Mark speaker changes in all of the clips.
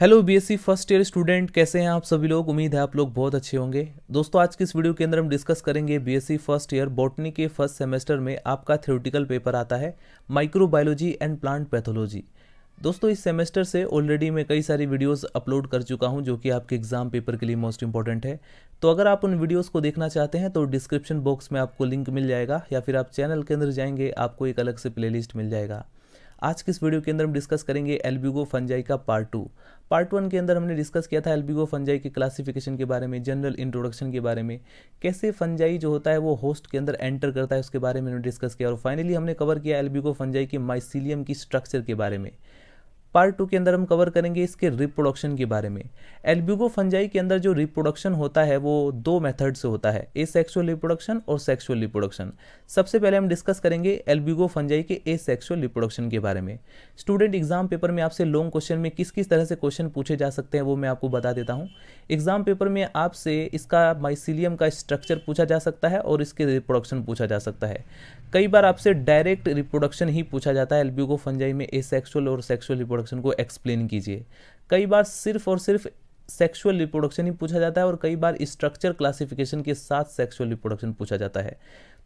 Speaker 1: hello BSc first year student कैसे हैं आप सभी लोग उम्मीद है आप लोग बहुत अच्छे होंगे दोस्तों आज की इस वीडियो के अंदर हम डिस्कस करेंगे बीएससी फर्स्ट ईयर बॉटनी के फर्स्ट सेमेस्टर में आपका थ्योरेटिकल पेपर आता है माइक्रोबायोलॉजी एंड प्लांट पैथोलॉजी दोस्तों इस सेमेस्टर से ऑलरेडी मैं कई सारी वीडियोस अपलोड कर चुका हूं जो कि आपके एग्जाम पेपर के लिए मोस्ट इंपॉर्टेंट है तो अगर आप उन वीडियोस को देखना चाहते हैं तो डिस्क्रिप्शन बॉक्स में आपको लिंक मिल जाएगा या फिर आप चैनल के अंदर जाएंगे आपको एक अलग से प्लेलिस्ट मिल जाएगा आज किस वीडियो के अंदर हम डिस्कस करेंगे एल्बिगो फंजाई का पार्ट टू पार्ट वन के अंदर हमने डिस्कस किया था एल्बिगो फंजाई के क्लासिफिकेशन के बारे में जनरल इंट्रोडक्शन के बारे में कैसे फंजाई जो होता है वो होस्ट के अंदर एंटर करता है उसके बारे में हमने डिस्कस किया और फाइनली हमने कवर किया एल्बिगो फंजाई के माइसिलियम की स्ट्रक्चर के बारे में पार्ट टू के अंदर हम कवर करेंगे इसके रिप्रोडक्शन के बारे में एल्ब्यूगो फंजाई के अंदर जो रिप्रोडक्शन होता है वो दो मेथड से होता है ए सेक्सुअल रिप्रोडक्शन और सेक्सुअल रिप्रोडक्शन सबसे पहले हम डिस्कस करेंगे एल्ब्यूगो फंजाई के ए सेक्सुअल रिप्रोडक्शन के बारे में स्टूडेंट एग्जाम पेपर में आपसे लॉन्ग क्वेश्चन में किस किस तरह से क्वेश्चन पूछे जा सकते हैं वो मैं आपको बता देता हूँ एग्जाम पेपर में आपसे इसका माइसिलियम का स्ट्रक्चर पूछा जा सकता है और इसके रिप्रोडक्शन पूछा जा सकता है कई बार आपसे डायरेक्ट रिप्रोडक्शन ही पूछा जाता है एलब्यूगो फंजाई में ए सेक्सुअल और सेक्सुअल रिप्रोडक्शन को एक्सप्लेन कीजिए कई बार सिर्फ और सिर्फ सेक्सुअल रिप्रोडक्शन ही पूछा जाता है और कई बार स्ट्रक्चर क्लासिफिकेशन के साथ सेक्सुअल रिप्रोडक्शन पूछा जाता है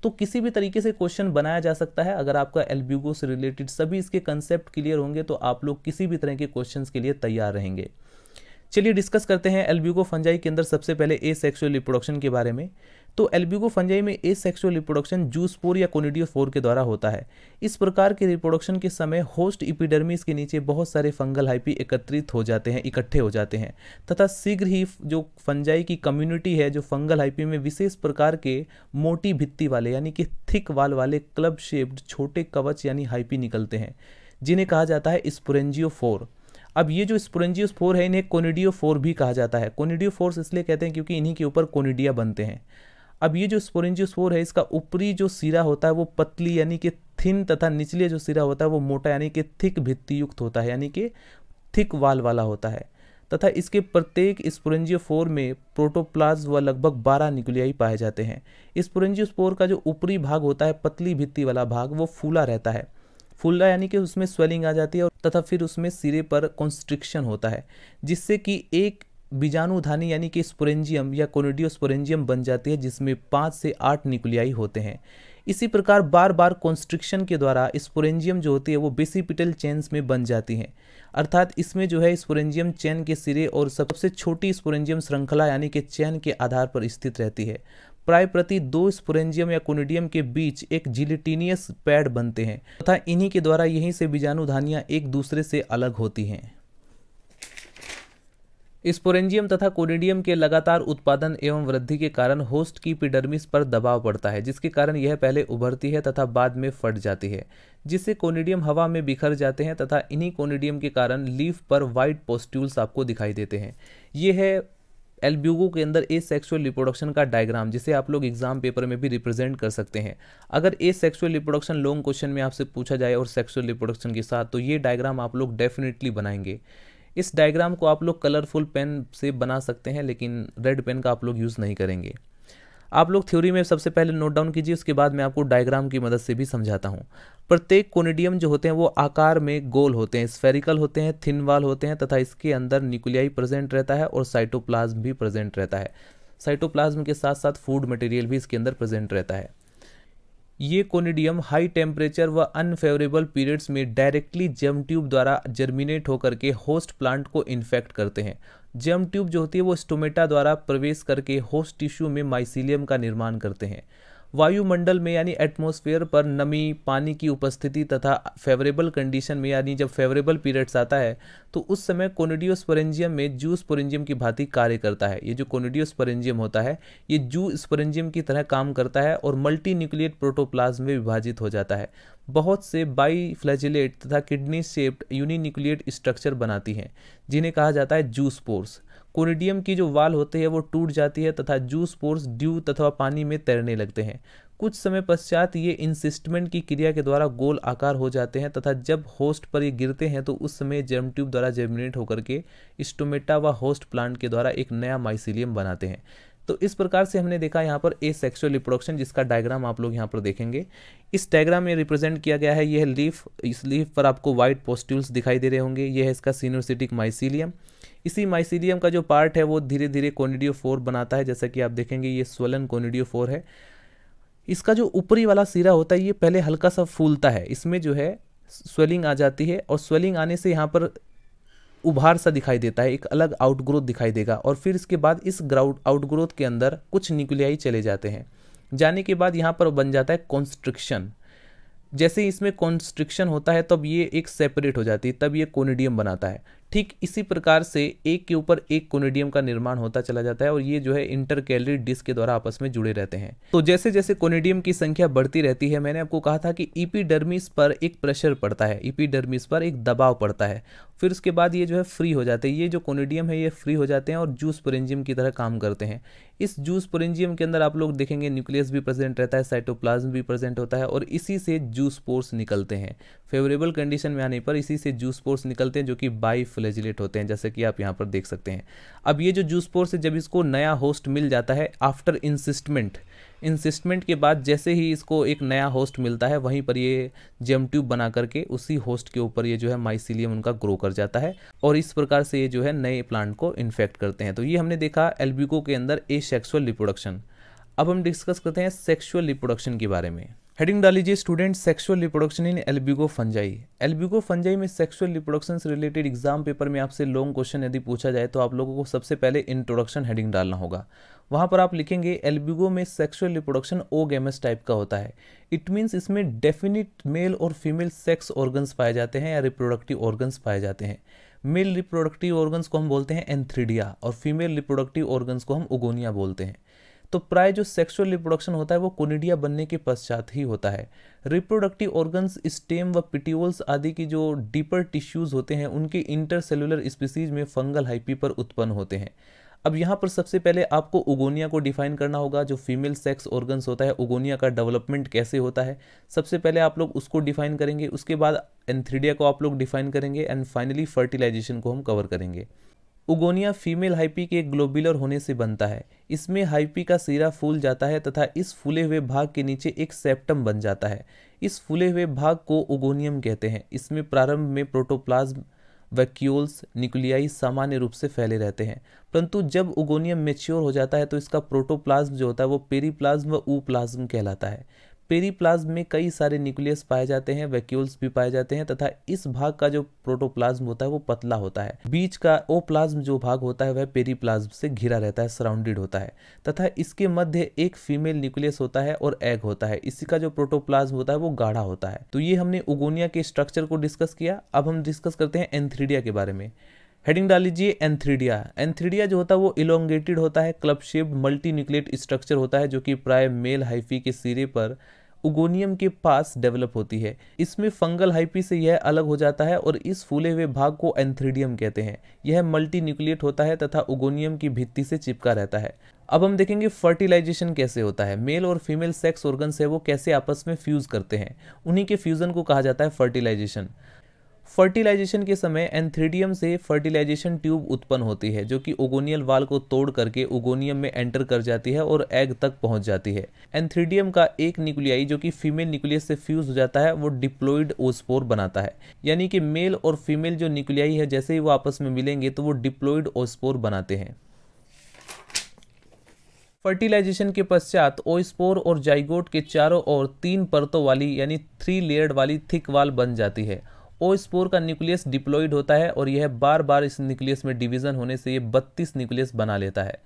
Speaker 1: तो किसी भी तरीके से क्वेश्चन बनाया जा सकता है अगर आपका एल्ब्यूगो से रिलेटेड सभी इसके कंसेप्ट क्लियर होंगे तो आप लोग किसी भी तरह के क्वेश्चन के लिए तैयार रहेंगे चलिए डिस्कस करते हैं एल्ब्यूगो फंजाई के अंदर सबसे पहले ए सेक्सुअल रिप्रोडक्शन के बारे में तो एल्ब्यूगो फंजाई में ए सेक्सुअल रिप्रोडक्शन जूसपोर या कोनिडियोफोर के द्वारा होता है इस प्रकार के रिप्रोडक्शन के समय होस्ट इपिडर्मिस के नीचे बहुत सारे फंगल हाइपी एकत्रित हो जाते हैं इकट्ठे हो जाते हैं तथा शीघ्र ही जो फंजाई की कम्युनिटी है जो फंगल हाइपी में विशेष प्रकार के मोटी भित्ती वाले यानी कि थिक वाल वाले क्लब शेप्ड छोटे कवच यानी हाइपी निकलते हैं जिन्हें कहा जाता है स्पुरेंजियो फोर अब ये जो स्पुरेंजियो फोर है इन्हें कोनिडियो फोर भी कहा जाता है कोनिडियो फोर इसलिए कहते हैं क्योंकि इन्हीं के ऊपर कोनिडिया बनते हैं अब ये जो स्पोरेंजियोस्पोर है इसका ऊपरी जो सिरा होता है वो पतली यानी कि थिन तथा निचले जो सिरा होता है वो मोटा यानी कि थिक भित्तियुक्त होता है यानी कि थिक वाल वाला होता है तथा इसके प्रत्येक फोर में प्रोटोप्लाज व लगभग 12 न्यूक्लियाई पाए जाते हैं स्पोरेंजियोस्पोर का जो ऊपरी भाग होता है पतली भित्ति वाला भाग वो फूला रहता है फूला यानी कि उसमें स्वेलिंग आ जाती है और तथा फिर उसमें सिरे पर कॉन्स्ट्रिक्शन होता है जिससे कि एक बीजाणुधानी यानी कि स्पोरेंजियम या कोनिडियोस्पोरेंजियम बन जाती है जिसमें पाँच से आठ निकुलियाई होते हैं इसी प्रकार बार बार कॉन्स्ट्रिक्शन के द्वारा स्पोरेंजियम जो होती है वो बेसिपिटल चेन्स में बन जाती हैं अर्थात इसमें जो है स्पोरेंजियम चैन के सिरे और सबसे छोटी स्पोरेंजियम श्रृंखला यानी कि चैन के आधार पर स्थित रहती है प्राय प्रति दो स्पोरेंजियम या कोनिडियम के बीच एक जिलिटीनियस पैड बनते हैं तथा इन्हीं के द्वारा यहीं से बीजाणुधानियाँ एक दूसरे से अलग होती हैं स्पोरेंजियम तथा कोरिडियम के लगातार उत्पादन एवं वृद्धि के कारण होस्ट की पिडर्मिस पर दबाव पड़ता है जिसके कारण यह पहले उभरती है तथा बाद में फट जाती है जिससे कोनिडियम हवा में बिखर जाते हैं तथा इन्हीं कोनिडियम के कारण लीफ पर वाइट पोस्ट्यूल्स आपको दिखाई देते हैं ये है एल्ब्यूगो के अंदर ए सेक्सुअल रिप्रोडक्शन का डायग्राम जिसे आप लोग एग्जाम पेपर में भी रिप्रेजेंट कर सकते हैं अगर asexual reproduction long question में आपसे पूछा जाए और सेक्सुअल रिप्रोडक्शन के साथ तो ये डायग्राम आप लोग डेफिनेटली बनाएंगे इस डायग्राम को आप लोग कलरफुल पेन से बना सकते हैं लेकिन रेड पेन का आप लोग यूज़ नहीं करेंगे आप लोग थ्योरी में सबसे पहले नोट डाउन कीजिए उसके बाद मैं आपको डायग्राम की मदद से भी समझाता हूँ प्रत्येक कोनिडियम जो होते हैं वो आकार में गोल होते हैं स्फेरिकल होते हैं थिन वाल होते हैं तथा इसके अंदर न्यूक्लियाई प्रेजेंट रहता है और साइटोप्लाज्म भी प्रेजेंट रहता है साइटोप्लाज्म के साथ साथ फूड मटेरियल भी इसके अंदर प्रेजेंट रहता है ये कोनिडियम हाई टेम्परेचर व अनफेवरेबल पीरियड्स में डायरेक्टली जेम ट्यूब द्वारा जर्मिनेट होकर के होस्ट प्लांट को इन्फेक्ट करते हैं जम ट्यूब जो होती है वो स्टोमेटा द्वारा प्रवेश करके होस्ट टिश्यू में माइसिलियम का निर्माण करते हैं वायुमंडल में यानी एटमॉस्फेयर पर नमी पानी की उपस्थिति तथा फेवरेबल कंडीशन में यानी जब फेवरेबल पीरियड्स आता है तो उस समय कोनिडियोस्पोरेंजियम में जू स्परेंजियम की भांति कार्य करता है ये जो कोनिडियोस्पोरेंजियम होता है ये जू स्पोरेंजियम की तरह काम करता है और मल्टी न्यूक्लियट प्रोटोप्लाज्म में विभाजित हो जाता है बहुत से बाई फ्लैजिलेट तथा किडनी शेप्ड यूनिन्यूक्लिएट स्ट्रक्चर बनाती हैं जिन्हें कहा जाता है जू स्पोर्स कोनिडियम की जो वाल होती है वो टूट जाती है तथा जूस पोर्स ड्यू तथा पानी में तैरने लगते हैं कुछ समय पश्चात ये इंसिस्टमेंट की क्रिया के द्वारा गोल आकार हो जाते हैं तथा जब होस्ट पर ये गिरते हैं तो उस समय जर्म ट्यूब द्वारा जर्मिनेट होकर के स्टोमेटा व होस्ट प्लांट के द्वारा एक नया माइसिलियम बनाते हैं तो इस प्रकार से हमने देखा यहाँ पर ए सेक्सुअल रिप्रोडक्शन जिसका डायग्राम आप लोग यहाँ पर देखेंगे इस डायग्राम में रिप्रेजेंट किया गया है यह लीफ इस लीफ पर आपको व्हाइट पोस्ट्यूल्स दिखाई दे रहे होंगे यह है इसका सीनोसिटिक माइसिलियम इसी माइसिलियम का जो पार्ट है वो धीरे धीरे कोनिडियो फोर बनाता है जैसा कि आप देखेंगे ये स्वलन कोनिडियो फोर है इसका जो ऊपरी वाला सिरा होता है ये पहले हल्का सा फूलता है इसमें जो है स्वेलिंग आ जाती है और स्वेलिंग आने से यहाँ पर उभार सा दिखाई देता है एक अलग आउटग्रोथ दिखाई देगा और फिर इसके बाद इस ग्राउड आउटग्रोथ के अंदर कुछ निकुलियाई चले जाते हैं जाने के बाद यहाँ पर बन जाता है कॉन्स्ट्रिक्शन जैसे इसमें कॉन्स्ट्रिक्शन होता है तब ये एक सेपरेट हो जाती है तब ये कोनिडियम बनाता है ठीक इसी प्रकार से एक के ऊपर एक कोनेडियम का निर्माण होता चला जाता है और ये जो है इंटर कैलरी डिस्क के द्वारा आपस में जुड़े रहते हैं तो जैसे जैसे कोनेडियम की संख्या बढ़ती रहती है मैंने आपको कहा था कि ईपीडर्मिस पर एक प्रेशर पड़ता है ईपीडर्मिस पर एक दबाव पड़ता है फिर उसके बाद ये जो है फ्री हो जाते हैं ये जो कोनेडियम है ये फ्री हो जाते हैं और जूस पोरेंजियम की तरह काम करते हैं इस जूस पोरेंजियम के अंदर आप लोग देखेंगे न्यूक्लियस भी प्रेजेंट रहता है साइटोप्लाज्म भी प्रेजेंट होता है और इसी से जूस पोर्स निकलते हैं फेवरेबल कंडीशन में आने पर इसी से जूस पोर्स निकलते हैं जो कि बाई फ्लैजिलेट होते हैं जैसे कि आप यहाँ पर देख सकते हैं अब ये जो जूस पोर्स है जब इसको नया होस्ट मिल जाता है आफ्टर इंसिस्टमेंट इंसिस्टमेंट के बाद जैसे ही इसको एक नया होस्ट मिलता है वहीं पर ये जेम ट्यूब बना करके उसी होस्ट के ऊपर ये जो है माइसिलियम उनका ग्रो कर जाता है और इस प्रकार से ये जो है नए प्लांट को इन्फेक्ट करते हैं तो ये हमने देखा एल्बिको के अंदर ए सेक्सुअल रिप्रोडक्शन अब हम डिस्कस करते हैं सेक्सुअल रिप्रोडक्शन के बारे में हेडिंग डाल लीजिए student sexual reproduction in Albugo fungi Albugo fungi में सेक्सुअल रिप्रोडक्शन से रिलेटेड एग्जाम पेपर में आपसे लॉन्ग क्वेश्चन यदि पूछा जाए तो आप लोगों को सबसे पहले इंट्रोडक्शन हेडिंग डालना होगा वहाँ पर आप लिखेंगे एल्बिगो में sexual reproduction oogamous type का होता है इट मीन्स इसमें डेफिनेट मेल और फीमेल सेक्स ऑर्गन्स पाए जाते हैं या रिप्रोडक्टिव ऑर्गन्स पाए जाते हैं मेल रिप्रोडक्टिव ऑर्गन्स को हम बोलते हैं एंथ्रीडिया और फीमेल रिप्रोडक्टिव ऑर्गन्स को हम उगोनिया बोलते हैं तो प्राय जो सेक्सुअल रिप्रोडक्शन होता है वो कोनिडिया बनने के पश्चात ही होता है रिप्रोडक्टिव ऑर्गन्स स्टेम व पिटियोल्स आदि की जो डीपर टिश्यूज़ होते हैं उनके इंटरसेलुलर स्पीसीज में फंगल हाइपी पर उत्पन्न होते हैं अब यहाँ पर सबसे पहले आपको उगोनिया को डिफाइन करना होगा जो फीमेल सेक्स ऑर्गन्स होता है उगोनिया का डेवलपमेंट कैसे होता है सबसे पहले आप लोग उसको डिफाइन करेंगे उसके बाद एंथ्रीडिया को आप लोग डिफाइन करेंगे एंड फाइनली फर्टिलाइजेशन को हम कवर करेंगे उगोनिया फीमेल हाइपी के ग्लोबुलर होने से बनता है इसमें हाइपी का सिरा फूल जाता है तथा इस फूले हुए भाग के नीचे एक सेप्टम बन जाता है इस फूले हुए भाग को उगोनियम कहते हैं इसमें प्रारंभ में प्रोटोप्लाज्म वैक्यूल्स निकुलियाई सामान्य रूप से फैले रहते हैं परंतु जब उगोनियम मेच्योर हो जाता है तो इसका प्रोटोप्लाज्म जो होता है वो पेरीप्लाज्म व ऊप्लाज्म कहलाता है पेरीप्लाज्म में कई सारे न्यूक्लियस पाए जाते हैं वैक्यूल्स भी पाए जाते हैं तथा इस भाग का जो प्रोटोप्लाज्म होता है वो पतला होता है बीच का ओप्लाज्म जो भाग होता है वह पेरीप्लाज्म से घिरा रहता है सराउंडेड होता है तथा इसके मध्य एक फीमेल न्यूक्लियस होता है और एग होता है का जो प्रोटोप्लाज्म होता है वो गाढ़ा होता है तो ये हमने उगोनिया के स्ट्रक्चर को डिस्कस किया अब हम डिस्कस करते हैं एंथ्रीडिया के बारे में हेडिंग डाल लीजिए एंथ्रीडिया एंथ्रीडिया जो होता है वो इलोंगेटेड होता है club shape multinucleate structure होता है जो कि प्राय मेल हाइफी के सिरे पर उगोनियम के पास डेवलप होती है इसमें फंगल हाइपी से यह अलग हो जाता है और इस फूले हुए भाग को एंथ्रीडियम कहते हैं यह मल्टी न्यूक्लिएट होता है तथा उगोनियम की भित्ति से चिपका रहता है अब हम देखेंगे फर्टिलाइजेशन कैसे होता है मेल और फीमेल सेक्स ऑर्गन्स से है वो कैसे आपस में फ्यूज़ करते हैं उन्हीं के फ्यूज़न को कहा जाता है फर्टिलाइजेशन फर्टिलाइजेशन के समय एंथ्रीडियम से फर्टिलाइजेशन ट्यूब उत्पन्न होती है जो कि ओगोनियल वाल को तोड़ करके ओगोनियम में एंटर कर जाती है और एग तक पहुंच जाती है एंथ्रीडियम का एक निकुलियाई जो कि फीमेल न्यूक्लियस से फ्यूज हो जाता है वो डिप्लोइड ओस्पोर बनाता है यानी कि मेल और फीमेल जो निकुलियाई है जैसे ही वो आपस में मिलेंगे तो वो डिप्लोइड ओस्पोर बनाते हैं फर्टिलाइजेशन के पश्चात ओस्पोर और जाइगोट के चारों ओर तीन परतों वाली यानी थ्री लेयर्ड वाली थिक वाल बन जाती है ओ स्पोर का न्यूक्लियस डिप्लॉइड होता है और यह बार बार इस न्यूक्लियस में डिवीजन होने से ये बत्तीस न्यूक्लियस बना लेता है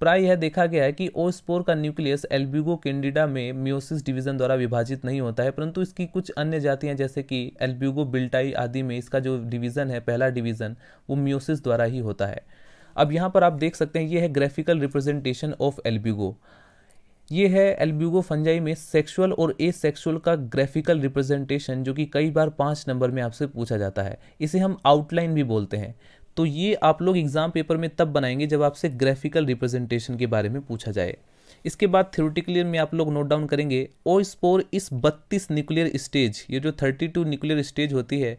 Speaker 1: प्राय यह देखा गया है कि ओ स्पोर का न्यूक्लियस एल्ब्यूगो कैंडिडा में म्योसिस डिवीजन द्वारा विभाजित नहीं होता है परंतु इसकी कुछ अन्य जातियां जैसे कि एल्ब्यूगो बिल्टाई आदि में इसका जो डिवीजन है पहला डिवीजन वो म्योसिस द्वारा ही होता है अब यहाँ पर आप देख सकते हैं ये है ग्राफिकल रिप्रेजेंटेशन ऑफ एल्ब्यूगो ये है एल्ब्यूगो फंजाई में सेक्सुअल और ए सेक्सुअल का ग्राफिकल रिप्रेजेंटेशन जो कि कई बार पाँच नंबर में आपसे पूछा जाता है इसे हम आउटलाइन भी बोलते हैं तो ये आप लोग एग्ज़ाम पेपर में तब बनाएंगे जब आपसे ग्राफिकल रिप्रेजेंटेशन के बारे में पूछा जाए इसके बाद थ्योरेटिकली में आप लोग नोट डाउन करेंगे ओ स्पोर इस 32 न्यूक्लियर स्टेज ये जो 32 न्यूक्लियर स्टेज होती है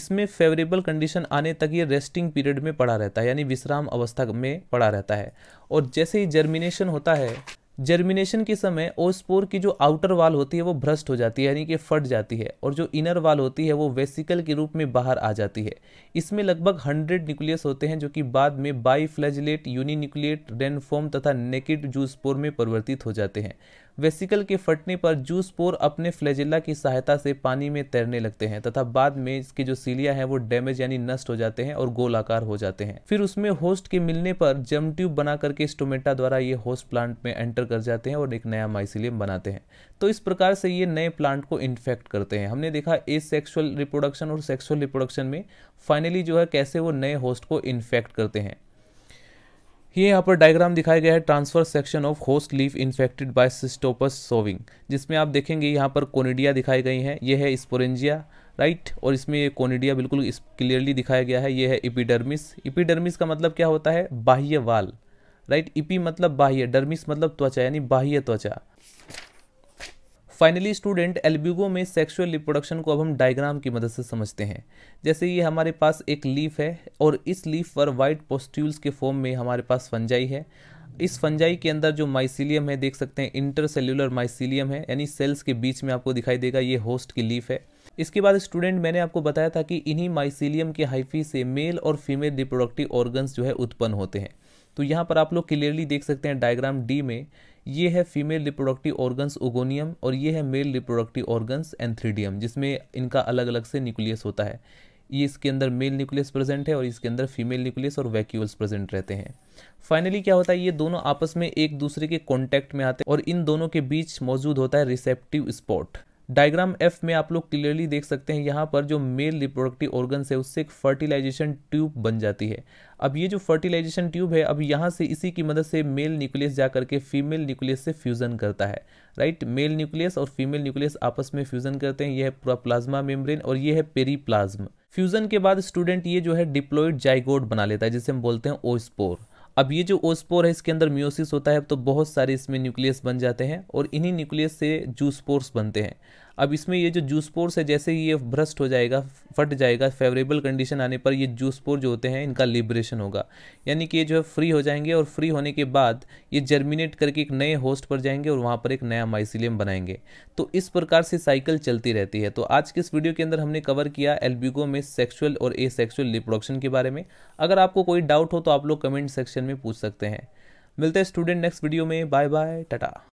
Speaker 1: इसमें फेवरेबल कंडीशन आने तक ये रेस्टिंग पीरियड में पड़ा रहता है यानी विश्राम अवस्था में पड़ा रहता है और जैसे ही जर्मिनेशन होता है जर्मिनेशन के समय ओस्पोर की जो आउटर वाल होती है वो भ्रष्ट हो जाती है यानी कि फट जाती है और जो इनर वाल होती है वो वेसिकल के रूप में बाहर आ जाती है इसमें लगभग हंड्रेड न्यूक्लियस होते हैं जो कि बाद में बाई फ्लैजलेट यूनिन्यूक्लिएट रेनफॉर्म तथा नेकेड जूस्पोर में परिवर्तित हो जाते हैं वेसिकल के फटने पर जूस पोर अपने फ्लैजिला की सहायता से पानी में तैरने लगते हैं तथा बाद में इसके जो सीलिया है वो डैमेज यानी नष्ट हो जाते हैं और गोलाकार हो जाते हैं फिर उसमें होस्ट के मिलने पर जम ट्यूब बना करके स्टोमेटा द्वारा ये होस्ट प्लांट में एंटर कर जाते हैं और एक नया माइसिलियम बनाते हैं तो इस प्रकार से ये नए प्लांट को इन्फेक्ट करते हैं हमने देखा ए सेक्सुअल रिप्रोडक्शन और सेक्सुअल रिप्रोडक्शन में फाइनली जो है कैसे वो नए होस्ट को इन्फेक्ट करते हैं ये यहाँ पर डायग्राम दिखाया गया है transverse section of host leaf infected by Cystopus showing जिसमें आप देखेंगे यहाँ पर कोनिडिया दिखाई गई हैं ये है स्पोरेंजिया राइट और इसमें ये कोनिडिया बिल्कुल क्लियरली दिखाया गया है ये है इपीडर्मिस इपीडर्मिस का मतलब क्या होता है बाह्य वाल राइट इपी मतलब बाह्य डर्मिस मतलब त्वचा यानी बाह्य त्वचा फाइनली स्टूडेंट एल्ब्यूगो में सेक्सुअल रिप्रोडक्शन को अब हम डायग्राम की मदद से समझते हैं जैसे ये हमारे पास एक लीफ है और इस लीफ पर वाइट पोस्ट्यूल्स के फॉर्म में हमारे पास फंजाई है इस फंजाई के अंदर जो माइसिलियम है देख सकते हैं इंटरसेल्युलर माइसिलियम है यानी सेल्स के बीच में आपको दिखाई देगा ये होस्ट की लीफ है इसके बाद स्टूडेंट मैंने आपको बताया था कि इन्हीं माइसिलियम के हाइफी से मेल और फीमेल रिप्रोडक्टिव ऑर्गन्स जो है उत्पन्न होते हैं तो यहाँ पर आप लोग क्लियरली देख सकते हैं डायग्राम डी में ये है फीमेल रिप्रोडक्टिव ऑर्गन्स ओगोनियम और ये है मेल रिप्रोडक्टिव ऑर्गन्स एंथ्रीडियम जिसमें इनका अलग अलग से न्यूक्लियस होता है ये इसके अंदर मेल न्यूक्लियस प्रेजेंट है और इसके अंदर फीमेल न्यूक्लियस और वैक्यूल्स प्रेजेंट रहते हैं फाइनली क्या होता है ये दोनों आपस में एक दूसरे के कॉन्टैक्ट में आते हैं और इन दोनों के बीच मौजूद होता है रिसेप्टिव स्पॉट डायग्राम एफ में आप लोग क्लियरली देख सकते हैं यहाँ पर जो मेल रिप्रोडक्टिव ऑर्गन्स है उससे एक फर्टिलाइजेशन ट्यूब बन जाती है अब ये जो फर्टिलाइजेशन ट्यूब है अब यहाँ से इसी की मदद से मेल न्यूक्लियस जा करके फीमेल न्यूक्लियस से फ्यूज़न करता है राइट मेल न्यूक्लियस और फीमेल न्यूक्लियस आपस में फ्यूज़न करते हैं यह है पूरा प्लाज्मा मेम्ब्रेन और ये है प्लाज्मा फ्यूज़न के बाद स्टूडेंट ये जो है डिप्लोइड जाइगोड बना लेता है जिसे हम बोलते हैं ओस्पोर अब ये जो ओस्पोर है इसके अंदर म्योसिस होता है तो बहुत सारे इसमें न्यूक्लियस बन जाते हैं और इन्हीं न्यूक्लियस से जूस्पोर्स बनते हैं अब इसमें ये जो जूस पोर्स है जैसे ही ये भ्रष्ट हो जाएगा फट जाएगा फेवरेबल कंडीशन आने पर ये जूस पोर जो होते हैं इनका लिब्रेशन होगा यानी कि ये जो है फ्री हो जाएंगे और फ्री होने के बाद ये जर्मिनेट करके एक नए होस्ट पर जाएंगे और वहाँ पर एक नया माइसिलियम बनाएंगे तो इस प्रकार से साइकिल चलती रहती है तो आज के इस वीडियो के अंदर हमने कवर किया एल्बिगो में सेक्सुअल और ए सेक्सुअल रिप्रोडक्शन के बारे में अगर आपको कोई डाउट हो तो आप लोग कमेंट सेक्शन में पूछ सकते हैं मिलते हैं स्टूडेंट नेक्स्ट वीडियो में बाय बाय टाटा